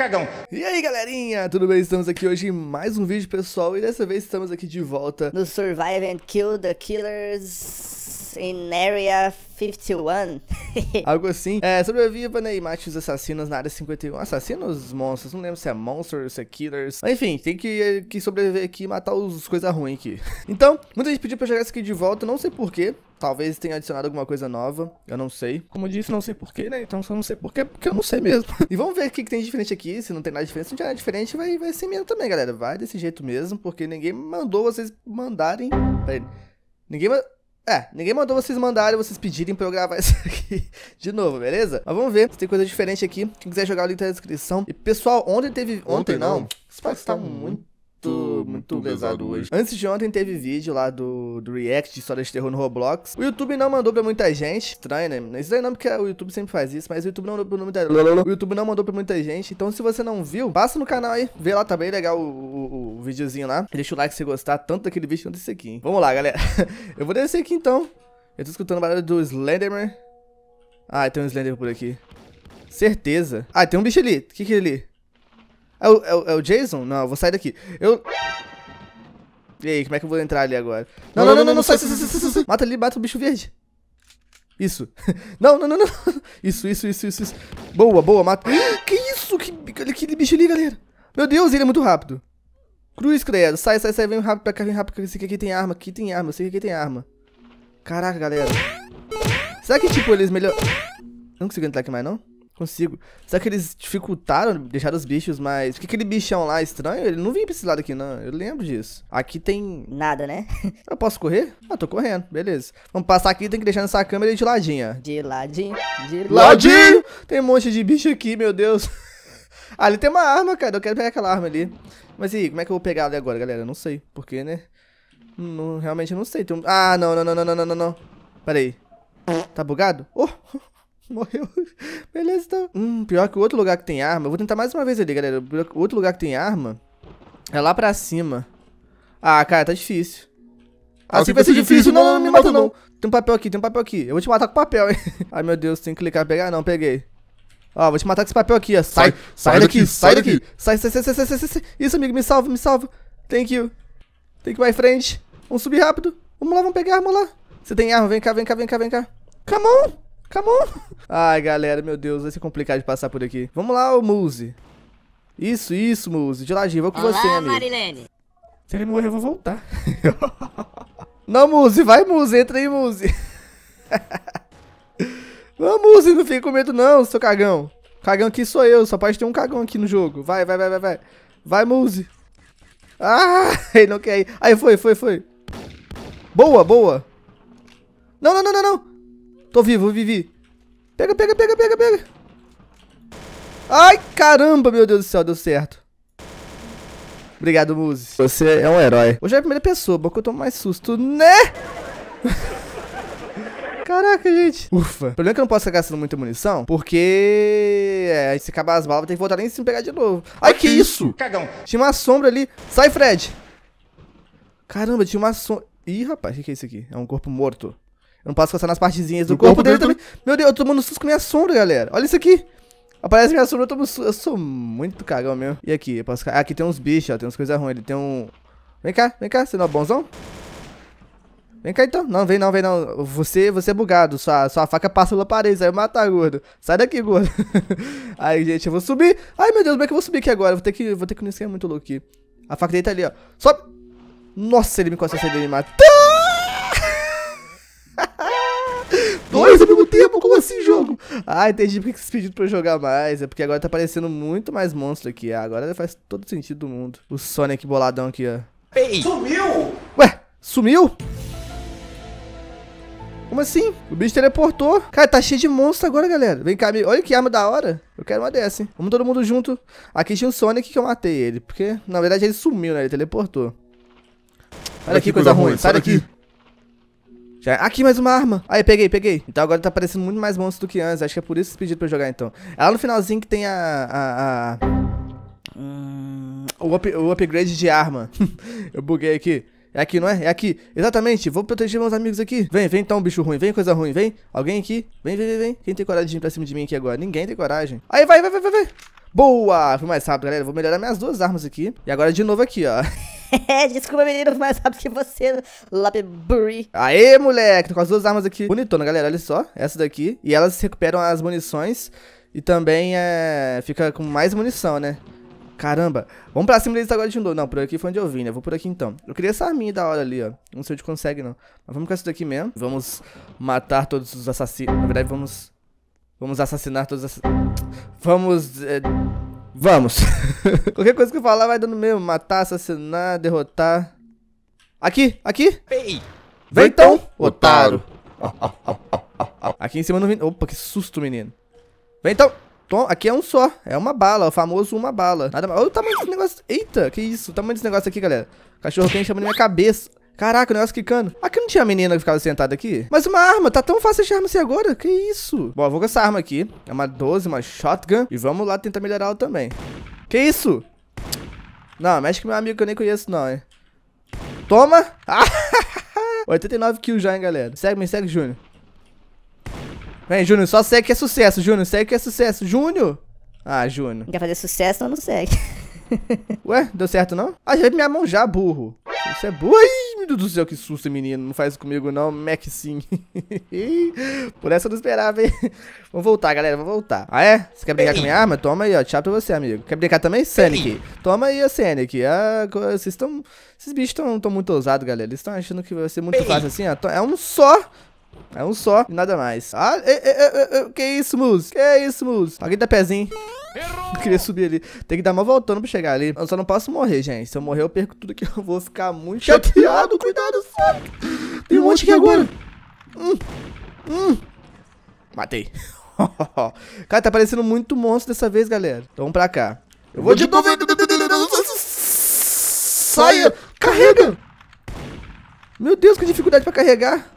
cagão. E aí, galerinha, tudo bem? Estamos aqui hoje em mais um vídeo, pessoal, e dessa vez estamos aqui de volta no Survive and Kill the Killers in Area 51. Algo assim. É, sobreviva, né, e mate os assassinos na área 51. Assassinos? Monstros? Não lembro se é monsters, se é killers. Mas, enfim, tem que, que sobreviver aqui e matar os coisas ruins aqui. Então, muita gente pediu pra eu jogar isso aqui de volta, não sei porquê. Talvez tenha adicionado alguma coisa nova, eu não sei. Como eu disse, não sei porquê, né? Então só não sei porquê, porque eu não sei mesmo. e vamos ver o que, que, tem de diferente aqui. Se não tem nada diferente, se não tiver nada diferente, vai, vai ser mesmo também, galera. Vai desse jeito mesmo, porque ninguém mandou vocês mandarem. Ninguém mandou. É, ninguém mandou vocês mandarem, vocês pedirem pra eu gravar isso aqui de novo, beleza? Mas vamos ver se tem coisa diferente aqui. Quem quiser jogar o link tá na descrição. E pessoal, ontem teve. Ontem, ontem não. não. Esse tá muito muito, muito pesado hoje. Antes de ontem teve vídeo lá do, do React de histórias de terror no Roblox. O YouTube não mandou pra muita gente. Estranho, né? É estranho não, porque o YouTube sempre faz isso, mas o YouTube não mandou pra muita gente. O YouTube não mandou pra muita gente. Então, se você não viu, passa no canal aí. Vê lá, tá bem legal o, o, o videozinho lá. Deixa o like se gostar tanto daquele vídeo quanto desse aqui, hein? Vamos lá, galera. Eu vou descer aqui então. Eu tô escutando o barulho do Slenderman. Ah, tem um Slender por aqui. Certeza. Ah, tem um bicho ali. O que que é ali? É o, é o, é o Jason? Não, eu vou sair daqui. Eu... E aí, como é que eu vou entrar ali agora? Não, não, não, não, não, sai, sai, sai, sai, Mata ali, mata o bicho verde. Isso. Não, não, não, não. Isso, isso, isso, isso, isso. Boa, boa, mata. Que isso? Que, que bicho ali, galera. Meu Deus, ele é muito rápido. Cruz, credo. Sai, sai, sai. Vem rápido pra cá, vem rápido. Eu sei que aqui tem arma. Aqui tem arma. Eu sei que aqui tem arma. Caraca, galera. Será que, tipo, eles melhor... Não consigo entrar aqui mais, não? Consigo. será que eles dificultaram, deixar os bichos mais. Porque aquele bichão lá estranho, ele não vinha pra esse lado aqui, não. Eu lembro disso. Aqui tem. Nada, né? Eu posso correr? Ah, tô correndo. Beleza. Vamos passar aqui, tem que deixar nessa câmera de ladinho, ó. De ladinho. De ladinho. Tem um monte de bicho aqui, meu Deus. Ah, ali tem uma arma, cara. Eu quero pegar aquela arma ali. Mas e aí, como é que eu vou pegar ali agora, galera? Eu não sei. Porque, né? Não, realmente eu não sei. Um... Ah, não, não, não, não, não, não, não. Pera aí. Tá bugado? Oh! Morreu. Beleza, então. Hum, pior que o outro lugar que tem arma. Eu vou tentar mais uma vez ali, galera. O outro lugar que tem arma é lá pra cima. Ah, cara, tá difícil. Ah, assim ah, vai ser difícil. Não, não, não me mata, não. não. Tem um papel aqui, tem um papel aqui. Eu vou te matar com papel, hein. Ai, meu Deus, tem que clicar pegar? Não, peguei. Ó, vou te matar com esse papel aqui, ó. Sai, sai, daqui, sai daqui. Sai, sai, sai, sai, sai, sai. Isso, amigo, me salva, me salva. Thank you. Tem que ir em frente. Vamos subir rápido. Vamos lá, vamos pegar a arma lá. Você tem arma, vem cá, vem cá, vem cá, vem cá. Come on! Come on. Ai, galera, meu Deus, vai ser complicado de passar por aqui. Vamos lá, ô Muse. Isso, isso, Muse. De ladinho, vou com Olá, você, amigo. Marilene. Se ele morrer, eu vou voltar. não, Muse, vai, Muse. Entra aí, Muse. não, Muse, não fica com medo não, seu cagão. Cagão aqui sou eu, só pode ter um cagão aqui no jogo. Vai, vai, vai, vai, vai. Vai, Muse. Ah, ele não quer ir. Aí, foi, foi, foi. Boa, boa. Não, não, não, não, não. Tô vivo, vivi. Pega, pega, pega, pega, pega. Ai, caramba, meu Deus do céu, deu certo. Obrigado, Muzi. Você é um herói. Hoje é a primeira pessoa, porque eu tomo mais susto, né? Caraca, gente. Ufa. O problema é que eu não posso ficar gastando muita munição, porque... É, se acabar as balas, tem que voltar nem se pegar de novo. Ai, que, que isso? Cagão. Tinha uma sombra ali. Sai, Fred. Caramba, tinha uma sombra... Ih, rapaz, o que, que é isso aqui? É um corpo morto. Eu não posso coçar nas partezinhas do, do corpo, corpo, dele, dele também. Meu Deus, eu tô tomando susto com minha sombra, galera. Olha isso aqui. Aparece minha sombra, eu tomo susto. Eu sou muito cagão mesmo. E aqui? Eu posso... Ah, aqui tem uns bichos, ó. Tem umas coisas ruins. Ele tem um... Vem cá, vem cá. Você não é bonzão? Vem cá então. Não, vem não, vem não. Você, você é bugado. Sua, sua faca passa pela parede, aí eu matar, gordo. Sai daqui, gordo. aí, gente, eu vou subir. Ai, meu Deus, como é que eu vou subir aqui agora? Vou ter que, vou ter que não esquecer é muito louco aqui. A faca dele tá ali, ó. Sobe. Nossa, ele me encostou, ele me matou. Tá! Como assim, assim jogo? Ah, entendi porque vocês pediram pra eu jogar mais. É porque agora tá aparecendo muito mais monstro aqui. Ah, agora faz todo sentido do mundo. O Sonic boladão aqui, ó. Ei! Sumiu! Ué, sumiu? Como assim? O bicho teleportou. Cara, tá cheio de monstro agora, galera. Vem cá, Olha que arma da hora. Eu quero uma dessa, hein? Vamos todo mundo junto. Aqui tinha o Sonic que eu matei ele. Porque, na verdade, ele sumiu, né? Ele teleportou. Olha aqui, coisa, ruim. ruim. Sai daqui. Já... Aqui, mais uma arma. Aí, peguei, peguei. Então agora tá aparecendo muito mais monstro do que antes. Acho que é por isso que pediram pra jogar, então. É lá no finalzinho que tem a... a, a... Hum... O, up, o upgrade de arma. Eu buguei aqui. É aqui, não é? É aqui. Exatamente. Vou proteger meus amigos aqui. Vem, vem então, bicho ruim. Vem, coisa ruim. Vem. Alguém aqui. Vem, vem, vem, vem. Quem tem coragem de pra cima de mim aqui agora? Ninguém tem coragem. Aí, vai, vai, vai, vai, vai. Boa! Fui mais rápido, galera. Vou melhorar minhas duas armas aqui. E agora de novo aqui, ó. É, desculpa, meninos, mais sabe que você. Lapbury. Aê, moleque. Tô com as duas armas aqui. Bonitona, galera. Olha só. Essa daqui. E elas recuperam as munições. E também é, fica com mais munição, né? Caramba. Vamos pra cima deles agora de novo. Não, por aqui foi onde eu vim, né? Vou por aqui então. Eu queria essa arminha da hora ali, ó. Não sei onde consegue, não. Mas vamos com essa daqui mesmo. Vamos matar todos os assassinos. Na verdade, vamos... Vamos assassinar todos os assassinos. Vamos... É... Vamos. Qualquer coisa que eu falar vai dando mesmo. Matar, assassinar, derrotar. Aqui, aqui. Ei. Vem então, otário. Aqui em cima não vem... Opa, que susto, menino. Vem então. Tom, aqui é um só. É uma bala, o famoso uma bala. Nada mais. Olha o tamanho desse negócio. Eita, que isso. O tamanho desse negócio aqui, galera. O cachorro quente chamando minha cabeça. Caraca, o negócio quicando. Aqui não tinha menina que ficava sentada aqui? Mas uma arma, tá tão fácil achar arma assim agora? Que isso? Bom, eu vou com essa arma aqui. É uma 12, uma shotgun. E vamos lá tentar melhorar ela também. Que isso? Não, mexe com meu amigo que eu nem conheço não, hein. Toma! 89 ah, kills já, hein, galera. Segue, me segue, Júnior. Vem, Júnior, só segue que é sucesso, Júnior. Segue que é sucesso. Júnior! Ah, Júnior. Quer fazer sucesso, ou então não segue. Ué, deu certo não? Ah, já veio minha mão já, burro. Isso é burro. Ai, meu Deus do céu, que susto, menino. Não faz comigo não, Mac sim. Por essa eu não esperava, hein? Vamos voltar, galera, vamos voltar. Ah, é? Você quer brincar com minha arma? Toma aí, ó. Tchau pra você, amigo. Quer brincar também, Sonic? Toma aí, ó, Sonic. Ah, vocês estão... Esses bichos estão muito ousados, galera. Eles estão achando que vai ser muito fácil assim, ó. É um só... É um só e nada mais. Ah, é, é, e, é, é, é, que isso, Mus? Que isso, Mus? Alguém dá pezinho. Errou! Eu queria subir ali. Tem que dar uma voltando pra chegar ali. Eu só não posso morrer, gente. Se eu morrer, eu perco tudo que eu vou ficar muito chateado. Cuidado, Sonic. Tem um monte aqui agora. Hum. Hum. Matei. Cara, tá parecendo muito monstro dessa vez, galera. Então vamos pra cá. Eu vou de novo. Saia! Carrega! Meu Deus, que dificuldade pra carregar.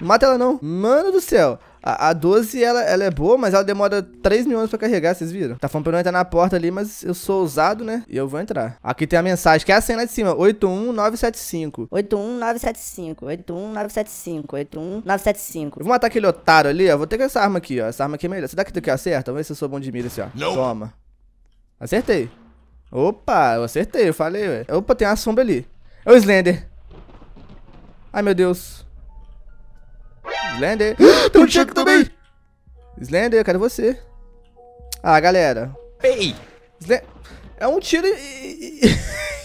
Mata ela não. Mano do céu. A, a 12, ela, ela é boa, mas ela demora 3 mil anos pra carregar, vocês viram? Tá falando pra não entrar na porta ali, mas eu sou ousado, né? E eu vou entrar. Aqui tem a mensagem, que é a cena lá de cima, 81975. 81975, 81975, 81975. Eu vou matar aquele otário ali, ó. Vou ter que essa arma aqui, ó. Essa arma aqui é melhor. Será que tu quer acerta? Vamos ver se eu sou bom de mira assim, ó. Não. Toma. Acertei. Opa, eu acertei, eu falei, velho. Opa, tem uma sombra ali. É o Slender. Ai, meu Deus. Slender. Tem um Chuck também. Slender, cadê você? Ah, galera. Ei! Slender. É um tiro e...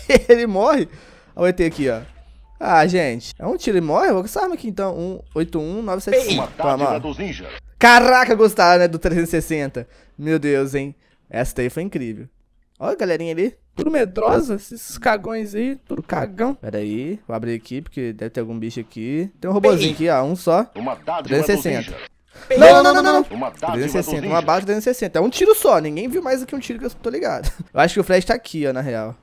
ele morre. Olha o ET aqui, ó. Ah, gente. É um tiro e morre? Eu vou com essa arma aqui, então. Um, 81975. Toma, dos ninjas. Caraca, gostaram, né? Do 360. Meu Deus, hein? Essa daí foi incrível. Olha a galerinha ali. Tudo medrosa, esses cagões aí, tudo cagão. Pera aí, vou abrir aqui, porque deve ter algum bicho aqui. Tem um robozinho aqui, ó, um só. 360. Não, não, não, não, não. Uma 360, uma base 360. É um tiro só, ninguém viu mais do que um tiro que eu tô ligado. Eu acho que o Flash tá aqui, ó, na real.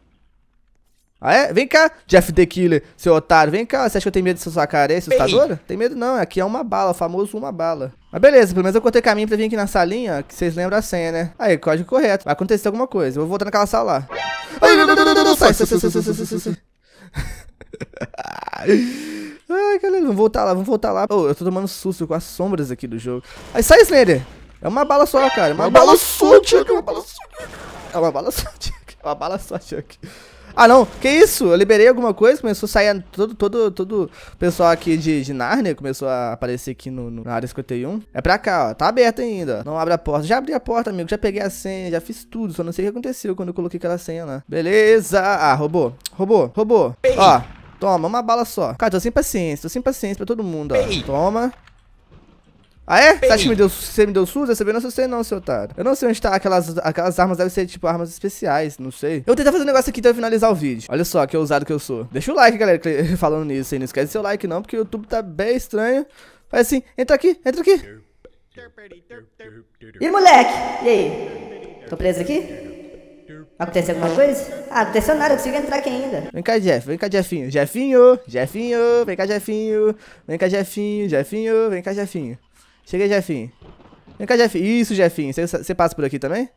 Ah, é? Vem cá, Jeff The Killer, seu otário. Vem cá, você acha que eu tenho medo de sua cara? aí, é assustadora? Tem medo não, aqui é uma bala, o famoso uma bala. Mas beleza, pelo menos eu cortei caminho pra vir aqui na salinha, que vocês lembram a senha, né? Aí, código correto. Vai acontecer alguma coisa, eu vou voltar naquela sala lá. Ai, não, não, não, não, não, sai, sai, sai, sai, sai, sai, sai. Ai, galera, vamos voltar lá, vamos voltar lá. Oh, eu tô tomando susto com as sombras aqui do jogo. Aí sai, Slender. É uma bala só, cara. É uma, é uma bala, bala só, Chuck. É uma bala só, É uma bala só, Chuck. É uma bala só, Chuck. Ah, não, que isso? Eu liberei alguma coisa, começou a sair todo, todo, todo o pessoal aqui de, de começou a aparecer aqui no, no, na área 51. É pra cá, ó, tá aberta ainda, não abre a porta. Já abri a porta, amigo, já peguei a senha, já fiz tudo, só não sei o que aconteceu quando eu coloquei aquela senha lá. Beleza! Ah, roubou, roubou, roubou. Ó, Toma, uma bala só. Cara, tô sem paciência, tô sem paciência pra todo mundo, ó. Toma. Ah, é? Você acha que me deu, você me deu SUS? Essa não sei não, seu otário. Eu não sei onde tá aquelas, aquelas armas, devem ser tipo armas especiais, não sei. Eu vou tentar fazer um negócio aqui até finalizar o vídeo. Olha só, que ousado que eu sou. Deixa o like, galera, falando nisso aí. Não esquece seu like não, porque o YouTube tá bem estranho. Faz assim, entra aqui, entra aqui. E moleque, e aí? Tô preso aqui? Aconteceu alguma coisa? Ah, aconteceu nada, eu consigo entrar aqui ainda. Vem cá, Jeff, vem cá, Jeffinho. Jefinho, Jefinho, vem cá, Jefinho. Vem cá, Jefinho, Jefinho, vem cá, Jefinho. Cheguei, Jefinho. Vem cá, Jefinho. Isso, Jefinho. Você passa por aqui também?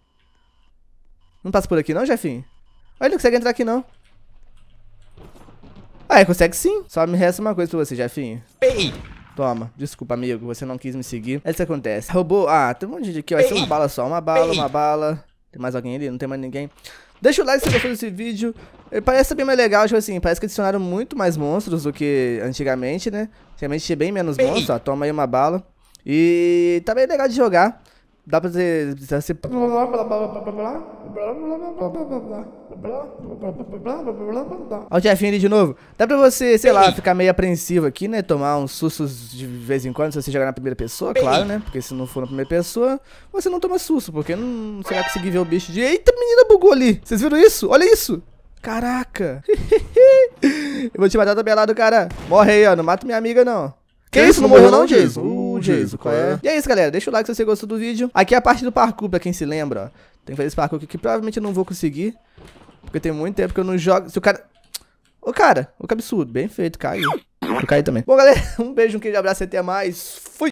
Não passa por aqui não, Jefinho? Olha, ele não consegue entrar aqui não. Ah, consegue sim. Só me resta uma coisa pra você, Jefinho. Ei! Toma. Desculpa, amigo. Você não quis me seguir. É isso que acontece. Roubou. Ah, tem um monte de gente aqui, Vai ser é uma bala só. Uma bala, Ei. uma bala. Tem mais alguém ali? Não tem mais ninguém. Deixa o like se você gostou desse vídeo. Ele parece bem mais legal, tipo assim, parece que adicionaram muito mais monstros do que antigamente, né? Antigamente tinha bem menos monstros, ó. Toma aí uma bala. E tá bem legal de jogar. Dá pra você. você... Olha o Jefinho ali de novo. Dá pra você, sei lá, ficar meio apreensivo aqui, né? Tomar uns sustos de vez em quando, se você jogar na primeira pessoa, claro, né? Porque se não for na primeira pessoa, você não toma susto, porque não, você vai conseguir ver o bicho de. Eita, menina bugou ali! Vocês viram isso? Olha isso! Caraca! Eu vou te matar do belado, cara. Morre aí, ó. Não mata minha amiga, não. Que, que isso? Não morreu, não, Jesus? Uh. Jason, qual é? é? E é isso, galera. Deixa o like se você gostou do vídeo. Aqui é a parte do parkour, pra quem se lembra, ó. Tem que fazer esse parkour aqui que provavelmente eu não vou conseguir. Porque tem muito tempo que eu não jogo. Se o cara... Ô, cara, ô que absurdo. Bem feito, caiu. Eu caí também. Bom, galera, um beijo, um queijo, abraço e até mais. Fui!